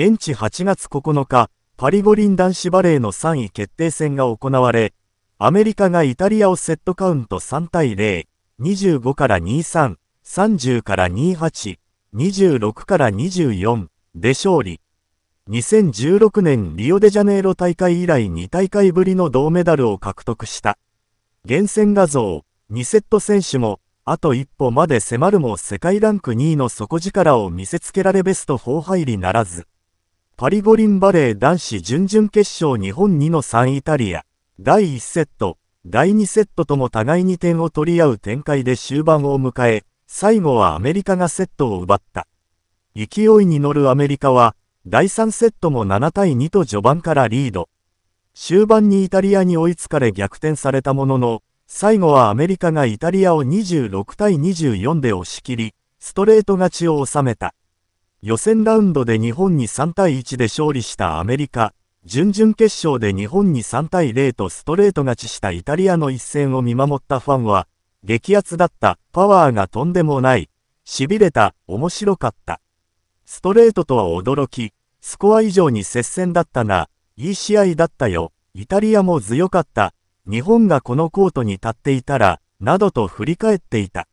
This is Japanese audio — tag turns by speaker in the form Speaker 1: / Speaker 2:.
Speaker 1: 現地8月9日、パリ五輪男子バレーの3位決定戦が行われ、アメリカがイタリアをセットカウント3対0、25から23、30から28、26から24で勝利。2016年リオデジャネイロ大会以来2大会ぶりの銅メダルを獲得した。厳選画像、2セット選手も、あと一歩まで迫るも世界ランク2位の底力を見せつけられベスト4入りならず。パリ五輪バレー男子準々決勝日本2の3イタリア、第1セット、第2セットとも互いに点を取り合う展開で終盤を迎え、最後はアメリカがセットを奪った。勢いに乗るアメリカは、第3セットも7対2と序盤からリード。終盤にイタリアに追いつかれ逆転されたものの、最後はアメリカがイタリアを26対24で押し切り、ストレート勝ちを収めた。予選ラウンドで日本に3対1で勝利したアメリカ、準々決勝で日本に3対0とストレート勝ちしたイタリアの一戦を見守ったファンは、激アツだった、パワーがとんでもない、痺れた、面白かった。ストレートとは驚き、スコア以上に接戦だったが、いい試合だったよ、イタリアも強かった、日本がこのコートに立っていたら、などと振り返っていた。